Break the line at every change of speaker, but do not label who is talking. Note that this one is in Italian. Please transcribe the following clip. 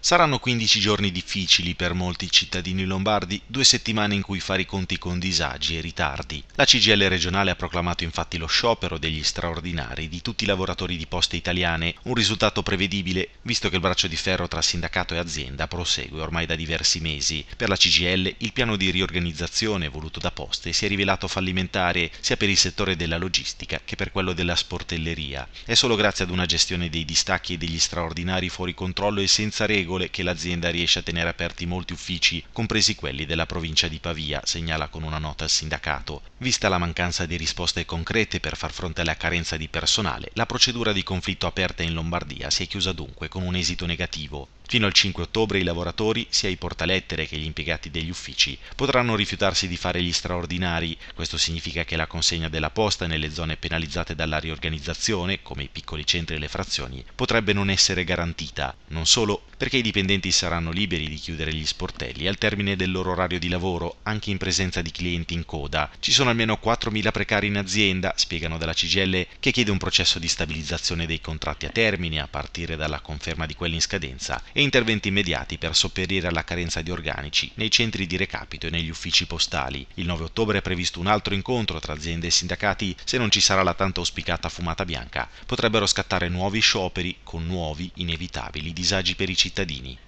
Saranno 15 giorni difficili per molti cittadini lombardi, due settimane in cui fare i conti con disagi e ritardi. La CGL regionale ha proclamato infatti lo sciopero degli straordinari di tutti i lavoratori di poste italiane, un risultato prevedibile visto che il braccio di ferro tra sindacato e azienda prosegue ormai da diversi mesi. Per la CGL il piano di riorganizzazione voluto da poste si è rivelato fallimentare sia per il settore della logistica che per quello della sportelleria. È solo grazie ad una gestione dei distacchi e degli straordinari fuori controllo e senza regole regole che l'azienda riesce a tenere aperti molti uffici, compresi quelli della provincia di Pavia, segnala con una nota al sindacato. Vista la mancanza di risposte concrete per far fronte alla carenza di personale, la procedura di conflitto aperta in Lombardia si è chiusa dunque con un esito negativo. Fino al 5 ottobre i lavoratori, sia i portalettere che gli impiegati degli uffici, potranno rifiutarsi di fare gli straordinari. Questo significa che la consegna della posta nelle zone penalizzate dalla riorganizzazione, come i piccoli centri e le frazioni, potrebbe non essere garantita, non solo perché i dipendenti saranno liberi di chiudere gli sportelli al termine del loro orario di lavoro, anche in presenza di clienti in coda. Ci sono almeno 4.000 precari in azienda, spiegano dalla CGL, che chiede un processo di stabilizzazione dei contratti a termine a partire dalla conferma di quelli in scadenza e interventi immediati per sopperire alla carenza di organici nei centri di recapito e negli uffici postali. Il 9 ottobre è previsto un altro incontro tra aziende e sindacati. Se non ci sarà la tanto auspicata fumata bianca, potrebbero scattare nuovi scioperi con nuovi inevitabili disagi per i cittadini.